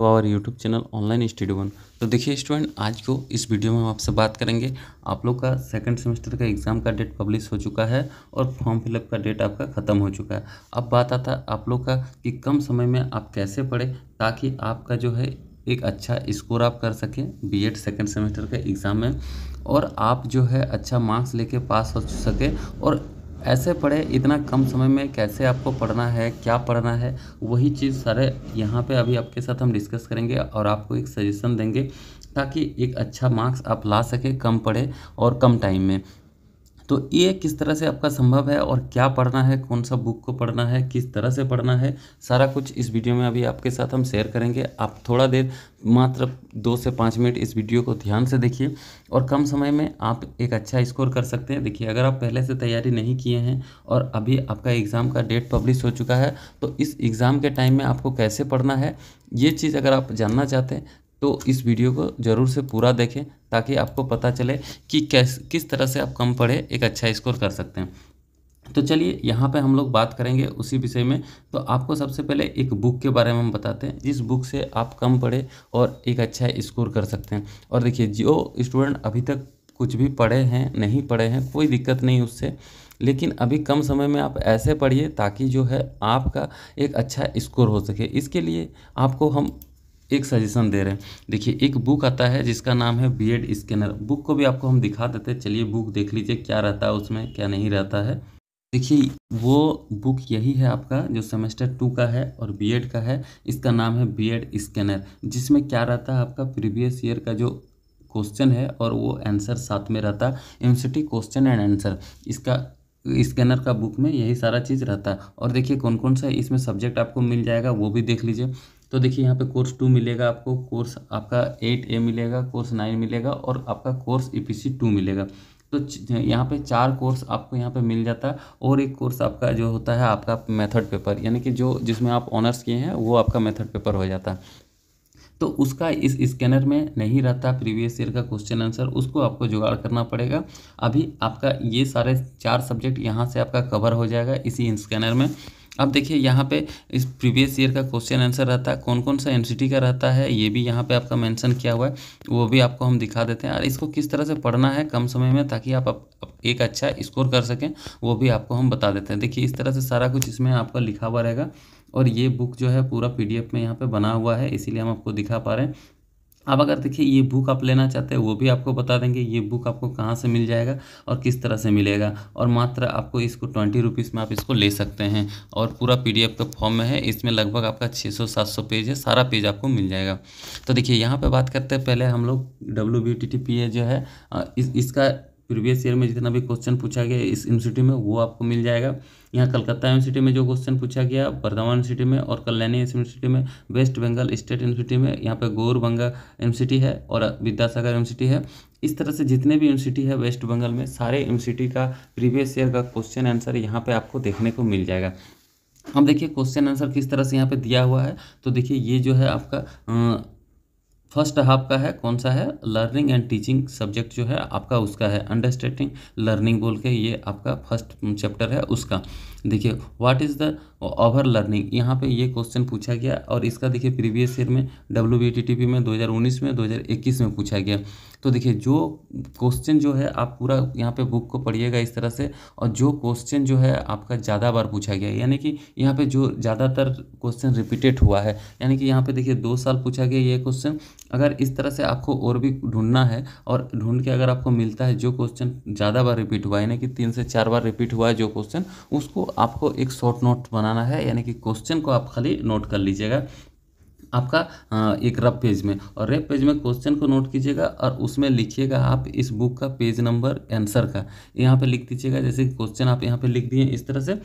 to our YouTube channel online study one तो देखिए student आज को इस वीडियो में हम आपसे बात करेंगे आप लोग का सेकंड सेमेस्टर का एग्ज़ाम का डेट पब्लिश हो चुका है और फॉर्म फिलअप का डेट आपका ख़त्म हो चुका है अब बात आता है आप लोग का कि कम समय में आप कैसे पढ़ें ताकि आपका जो है एक अच्छा स्कोर आप कर सकें बी एड सेकेंड सेमेस्टर के एग्ज़ाम में और आप जो है अच्छा मार्क्स लेके पास हो सके और ऐसे पढ़े इतना कम समय में कैसे आपको पढ़ना है क्या पढ़ना है वही चीज़ सारे यहाँ पे अभी आपके साथ हम डिस्कस करेंगे और आपको एक सजेशन देंगे ताकि एक अच्छा मार्क्स आप ला सकें कम पढ़े और कम टाइम में तो ये किस तरह से आपका संभव है और क्या पढ़ना है कौन सा बुक को पढ़ना है किस तरह से पढ़ना है सारा कुछ इस वीडियो में अभी आपके साथ हम शेयर करेंगे आप थोड़ा देर मात्र दो से पाँच मिनट इस वीडियो को ध्यान से देखिए और कम समय में आप एक अच्छा स्कोर कर सकते हैं देखिए अगर आप पहले से तैयारी नहीं किए हैं और अभी आपका एग्ज़ाम का डेट पब्लिश हो चुका है तो इस एग्ज़ाम के टाइम में आपको कैसे पढ़ना है ये चीज़ अगर आप जानना चाहते हैं तो इस वीडियो को ज़रूर से पूरा देखें ताकि आपको पता चले कि कैस किस तरह से आप कम पढ़े एक अच्छा स्कोर कर सकते हैं तो चलिए यहाँ पे हम लोग बात करेंगे उसी विषय में तो आपको सबसे पहले एक बुक के बारे में हम बताते हैं जिस बुक से आप कम पढ़े और एक अच्छा स्कोर कर सकते हैं और देखिए जो स्टूडेंट अभी तक कुछ भी पढ़े हैं नहीं पढ़े हैं कोई दिक्कत नहीं उससे लेकिन अभी कम समय में आप ऐसे पढ़िए ताकि जो है आपका एक अच्छा स्कोर हो सके इसके लिए आपको हम एक सजेशन दे रहे हैं देखिए एक बुक आता है जिसका नाम है बी एड स्कैनर बुक को भी आपको हम दिखा देते हैं चलिए बुक देख लीजिए क्या रहता है उसमें क्या नहीं रहता है देखिए वो बुक यही है आपका जो सेमेस्टर टू का है और बीएड का है इसका नाम है बीएड स्कैनर जिसमें क्या रहता है आपका प्रीवियस ईयर का जो क्वेश्चन है और वो आंसर साथ में रहता है एमसीटी क्वेश्चन एंड आंसर इसका स्कैनर का बुक में यही सारा चीज़ रहता है और देखिए कौन कौन सा इसमें सब्जेक्ट आपको मिल जाएगा वो भी देख लीजिए तो देखिए यहाँ पे कोर्स टू मिलेगा आपको कोर्स आपका एट ए मिलेगा कोर्स नाइन मिलेगा और आपका course E P C two मिलेगा तो यहाँ पे चार कोर्स आपको यहाँ पे मिल जाता है और एक कोर्स आपका जो होता है आपका मेथड पेपर यानी कि जो जिसमें आप ऑनर्स किए हैं वो आपका मेथड पेपर हो जाता है तो उसका इस स्कैनर में नहीं रहता प्रीवियस ईयर का क्वेश्चन आंसर उसको आपको जुगाड़ करना पड़ेगा अभी आपका ये सारे चार सब्जेक्ट यहाँ से आपका कवर हो जाएगा इसी स्कैनर में अब देखिए यहाँ पे इस प्रीवियस ईयर का क्वेश्चन आंसर रहता है कौन कौन सा एनसीटी का रहता है ये भी यहाँ पे आपका मेंशन किया हुआ है वो भी आपको हम दिखा देते हैं और इसको किस तरह से पढ़ना है कम समय में ताकि आप, एक अच्छा स्कोर कर सकें वो भी आपको हम बता देते हैं देखिए इस तरह से सारा कुछ इसमें आपका लिखा हुआ रहेगा और ये बुक जो है पूरा पी में यहाँ पर बना हुआ है इसीलिए हम आपको दिखा पा रहे हैं अब अगर देखिए ये बुक आप लेना चाहते हैं वो भी आपको बता देंगे ये बुक आपको कहाँ से मिल जाएगा और किस तरह से मिलेगा और मात्र आपको इसको ट्वेंटी रुपीज़ में आप इसको ले सकते हैं और पूरा पीडीएफ का फॉर्म में है इसमें लगभग आपका 600-700 पेज है सारा पेज आपको मिल जाएगा तो देखिए यहाँ पर बात करते हैं पहले हम लोग डब्ल्यू जो है इस, इसका प्रीवियस ईयर में जितना भी क्वेश्चन पूछा गया इस यूनिवर्सिटी में वो आपको मिल जाएगा यहाँ कलकत्ता यूनिवर्सिटी में जो क्वेश्चन पूछा गया बर्धमान यूनिवर्सिटी में और कल्याणी यूनिवर्सिटी में वेस्ट बंगाल स्टेट यूनिवर्सिटी में यहाँ पर गौरबंगा यूनिवर्सिटी है और विद्यासागर यूनिवर्सिटी है इस तरह से जितने भी यूनिवर्सिटी है वेस्ट बंगाल में सारे यूनिवर्सिटी का प्रीवियस ईयर का क्वेश्चन आंसर यहाँ पर आपको देखने को मिल जाएगा हम देखिए क्वेश्चन आंसर किस तरह से यहाँ पे दिया हुआ है तो देखिए ये जो है आपका फर्स्ट हाफ का है कौन सा है लर्निंग एंड टीचिंग सब्जेक्ट जो है आपका उसका है अंडरस्टैंडिंग लर्निंग बोल के ये आपका फर्स्ट चैप्टर है उसका देखिए what is the over learning यहाँ पे ये क्वेश्चन पूछा गया और इसका देखिए प्रीवियस ईयर में W B T T P में 2019 में 2021 में पूछा गया तो देखिए जो क्वेश्चन जो है आप पूरा यहाँ पे बुक को पढ़िएगा इस तरह से और जो क्वेश्चन जो है आपका ज़्यादा बार पूछा गया यानी कि यहाँ पे जो ज़्यादातर क्वेश्चन रिपीटेड हुआ है यानी कि यहाँ पे देखिए दो साल पूछा गया ये क्वेश्चन अगर इस तरह से आपको और भी ढूंढना है और ढूंढ के अगर आपको मिलता है जो क्वेश्चन ज़्यादा बार रिपीट हुआ यानी कि तीन से चार बार रिपीट हुआ है जो क्वेश्चन उसको आपको एक शॉर्ट नोट बनाना बनाना है यानी कि क्वेश्चन को आप खाली नोट कर लीजिएगा आपका एक रफ पेज में और रेफ पेज में क्वेश्चन को नोट कीजिएगा और उसमें लिखिएगा आप इस बुक का पेज नंबर आंसर का यहाँ पे लिख दीजिएगा जैसे कि क्वेश्चन आप यहाँ पे लिख दिए इस तरह से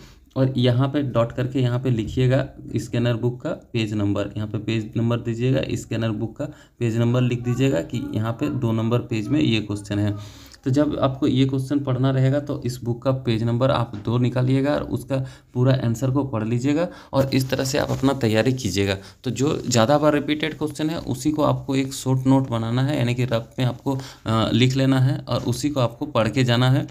और यहाँ पे डॉट करके यहाँ पे लिखिएगा स्कैनर बुक का पेज नंबर यहाँ पे पेज नंबर दीजिएगा स्कैनर बुक का पेज नंबर लिख दीजिएगा कि यहाँ पर दो नंबर पेज में ये क्वेश्चन है तो जब आपको ये क्वेश्चन पढ़ना रहेगा तो इस बुक का पेज नंबर आप दो निकालिएगा और उसका पूरा आंसर को पढ़ लीजिएगा और इस तरह से आप अपना तैयारी कीजिएगा तो जो ज़्यादा बार रिपीटेड क्वेश्चन है उसी को आपको एक शॉर्ट नोट बनाना है यानी कि रफ में आपको लिख लेना है और उसी को आपको पढ़ के जाना है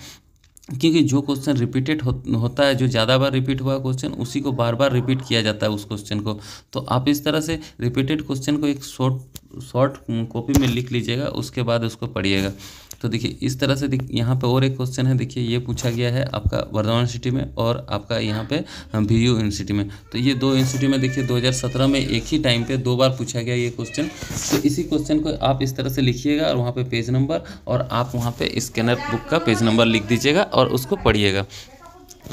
क्योंकि जो क्वेश्चन रिपीटेड हो, होता है जो ज़्यादा बार रिपीट हुआ क्वेश्चन उसी को बार बार रिपीट किया जाता है उस क्वेश्चन को तो आप इस तरह से रिपीटेड क्वेश्चन को एक शॉर्ट शॉर्ट कॉपी में लिख लीजिएगा उसके बाद उसको पढ़िएगा तो देखिए इस तरह से यहाँ पे और एक क्वेश्चन है देखिए ये पूछा गया है आपका वर्धमान सिटी में और आपका यहाँ पे वी यू यूनिवर्सिटी में तो ये दो यूनिवर्सिटी में देखिए 2017 में एक ही टाइम पे दो बार पूछा गया ये क्वेश्चन तो इसी क्वेश्चन को आप इस तरह से लिखिएगा और वहाँ पे पेज नंबर और आप वहाँ पर स्कैनर बुक का पेज नंबर लिख दीजिएगा और उसको पढ़िएगा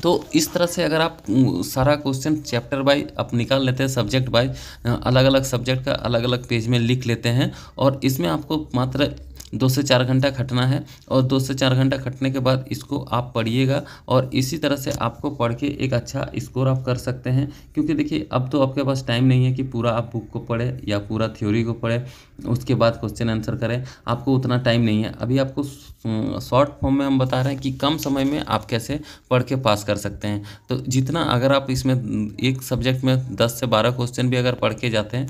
तो इस तरह से अगर आप सारा क्वेश्चन चैप्टर बाई आप निकाल लेते हैं सब्जेक्ट बाई अलग अलग सब्जेक्ट का अलग अलग पेज में लिख लेते हैं और इसमें आपको मात्र दो से चार घंटा खटना है और दो से चार घंटा खटने के बाद इसको आप पढ़िएगा और इसी तरह से आपको पढ़ के एक अच्छा स्कोर आप कर सकते हैं क्योंकि देखिए अब तो आपके पास टाइम नहीं है कि पूरा आप बुक को पढ़े या पूरा थ्योरी को पढ़े उसके बाद क्वेश्चन आंसर करें आपको उतना टाइम नहीं है अभी आपको शॉर्ट फॉर्म में हम बता रहे हैं कि कम समय में आप कैसे पढ़ के पास कर सकते हैं तो जितना अगर आप इसमें एक सब्जेक्ट में दस से बारह क्वेश्चन भी अगर पढ़ के जाते हैं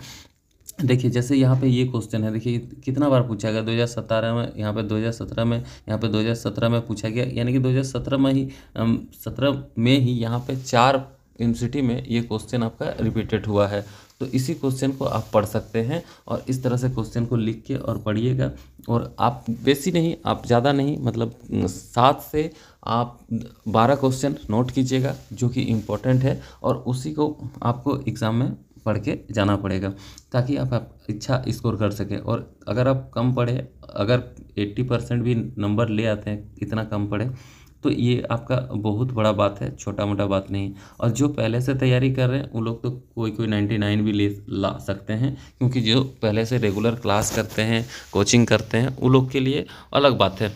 देखिए जैसे यहाँ पे ये क्वेश्चन है देखिए कितना बार पूछा गया 2017 में यहाँ पे 2017 में यहाँ पे 2017 में पूछा गया यानी कि 2017 में ही सत्रह में ही यहाँ पे चार यूनिवर्सिटी में ये क्वेश्चन आपका रिपीटेड हुआ है तो इसी क्वेश्चन को आप पढ़ सकते हैं और इस तरह से क्वेश्चन को लिख के और पढ़िएगा और आप बेसी नहीं आप ज़्यादा नहीं मतलब सात से आप बारह क्वेश्चन नोट कीजिएगा जो कि इम्पोर्टेंट है और उसी को आपको एग्ज़ाम में पढ़ के जाना पड़ेगा ताकि आप, अच्छा इच्छा स्कोर कर सकें और अगर आप कम पढ़े अगर 80 परसेंट भी नंबर ले आते हैं इतना कम पढ़े तो ये आपका बहुत बड़ा बात है छोटा मोटा बात नहीं और जो पहले से तैयारी कर रहे हैं उन लोग तो कोई कोई नाइन्टी नाइन भी ले ला सकते हैं क्योंकि जो पहले से रेगुलर क्लास करते हैं कोचिंग करते हैं उन लोग के लिए अलग बात है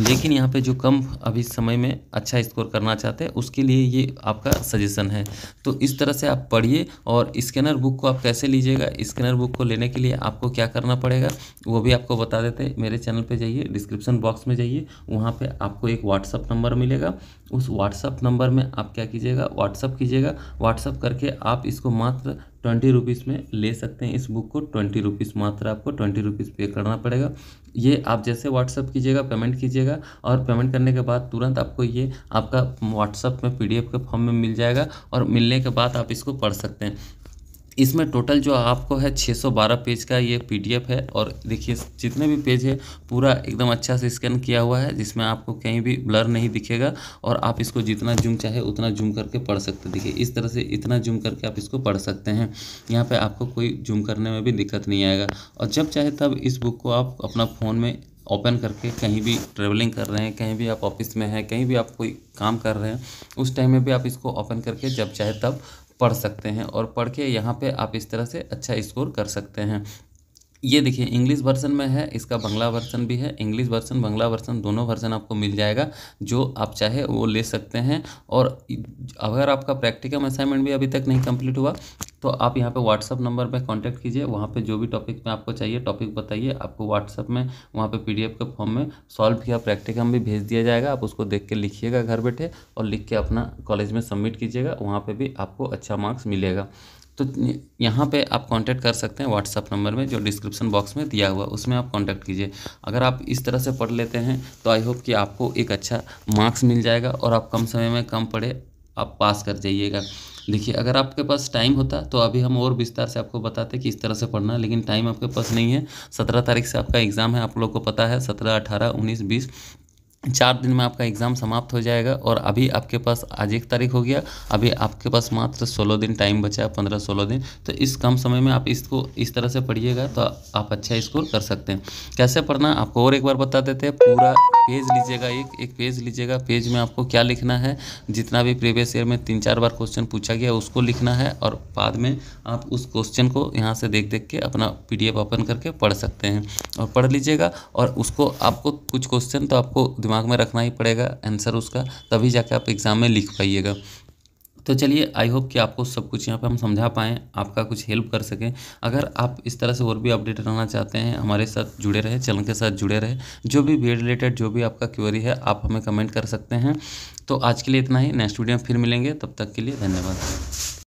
लेकिन यहाँ पे जो कम अभी समय में अच्छा स्कोर करना चाहते हैं उसके लिए ये आपका सजेशन है तो इस तरह से आप पढ़िए और स्कैनर बुक को आप कैसे लीजिएगा स्कैनर बुक को लेने के लिए आपको क्या करना पड़ेगा वो भी आपको बता देते हैं मेरे चैनल पे जाइए डिस्क्रिप्शन बॉक्स में जाइए वहाँ पर आपको एक व्हाट्सअप नंबर मिलेगा उस व्हाट्सअप नंबर में आप क्या कीजिएगा व्हाट्सअप कीजिएगा व्हाट्सअप करके आप इसको मात्र ट्वेंटी रुपीज़ में ले सकते हैं इस बुक को ट्वेंटी रुपीज़ मात्र आपको ट्वेंटी रुपीज़ पे करना पड़ेगा ये आप जैसे व्हाट्सअप कीजिएगा पेमेंट कीजिएगा और पेमेंट करने के बाद तुरंत आपको ये आपका व्हाट्सअप में पीडीएफ के फॉर्म में मिल जाएगा और मिलने के बाद आप इसको पढ़ सकते हैं इसमें टोटल जो आपको है 612 पेज का ये पीडीएफ है और देखिए जितने भी पेज है पूरा एकदम अच्छा से स्कैन किया हुआ है जिसमें आपको कहीं भी ब्लर नहीं दिखेगा और आप इसको जितना जूम चाहे उतना जूम करके पढ़ सकते देखिए इस तरह से इतना जूम करके आप इसको पढ़ सकते हैं यहाँ पर आपको कोई जूम करने में भी दिक्कत नहीं आएगा और जब चाहे तब इस बुक को आप अपना फ़ोन में ओपन करके कहीं भी ट्रेवलिंग कर रहे हैं कहीं भी आप ऑफिस में हैं कहीं भी आप कोई काम कर रहे हैं उस टाइम में भी आप इसको ओपन करके जब चाहे तब पढ़ सकते हैं और पढ़ के यहाँ पे आप इस तरह से अच्छा स्कोर कर सकते हैं ये देखिए इंग्लिश वर्सन में है इसका बंगला वर्सन भी है इंग्लिश वर्सन बंगला वर्सन दोनों वर्सन आपको मिल जाएगा जो आप चाहे वो ले सकते हैं और अगर आपका प्रैक्टिकम असाइनमेंट भी अभी तक नहीं कंप्लीट हुआ तो आप यहाँ पे व्हाट्सअप नंबर पे कांटेक्ट कीजिए वहाँ पे जो भी टॉपिक में आपको चाहिए टॉपिक बताइए आपको व्हाट्सअप में वहाँ पे पीडीएफ के फॉर्म में सॉल्व किया प्रैक्टिकम भी भेज दिया जाएगा आप उसको देख के लिखिएगा घर बैठे और लिख के अपना कॉलेज में सबमिट कीजिएगा वहाँ पर भी आपको अच्छा मार्क्स मिलेगा तो यहाँ पर आप कॉन्टैक्ट कर सकते हैं व्हाट्सअप नंबर में जो डिस्क्रिप्शन बॉक्स में दिया हुआ उसमें आप कॉन्टैक्ट कीजिए अगर आप इस तरह से पढ़ लेते हैं तो आई होप कि आपको एक अच्छा मार्क्स मिल जाएगा और आप कम समय में कम पढ़े आप पास कर जाइएगा देखिए अगर आपके पास टाइम होता तो अभी हम और विस्तार से आपको बताते कि इस तरह से पढ़ना लेकिन टाइम आपके पास नहीं है सत्रह तारीख से आपका एग्ज़ाम है आप लोग को पता है सत्रह अठारह उन्नीस बीस चार दिन में आपका एग्ज़ाम समाप्त हो जाएगा और अभी आपके पास आज एक तारीख हो गया अभी आपके पास मात्र सोलह दिन टाइम बचा है पंद्रह सोलह दिन तो इस कम समय में आप इसको इस तरह से पढ़िएगा तो आप अच्छा स्कोर कर सकते हैं कैसे पढ़ना आपको और एक बार बता देते हैं पूरा पेज लीजिएगा एक एक पेज लीजिएगा पेज में आपको क्या लिखना है जितना भी प्रीवियस ईयर में तीन चार बार क्वेश्चन पूछा गया उसको लिखना है और बाद में आप उस क्वेश्चन को यहाँ से देख देख के अपना पी ओपन करके पढ़ सकते हैं और पढ़ लीजिएगा और उसको आपको कुछ क्वेश्चन तो आपको दिमाग दिमाग में रखना ही पड़ेगा आंसर उसका तभी जाके आप एग्ज़ाम में लिख पाइएगा तो चलिए आई होप कि आपको सब कुछ यहाँ पे हम समझा पाएँ आपका कुछ हेल्प कर सकें अगर आप इस तरह से और भी अपडेट रहना चाहते हैं हमारे साथ जुड़े रहे चैनल के साथ जुड़े रहे जो भी बी रिलेटेड जो भी आपका क्वेरी है आप हमें कमेंट कर सकते हैं तो आज के लिए इतना ही नेक्स्ट वीडियो में फिर मिलेंगे तब तक के लिए धन्यवाद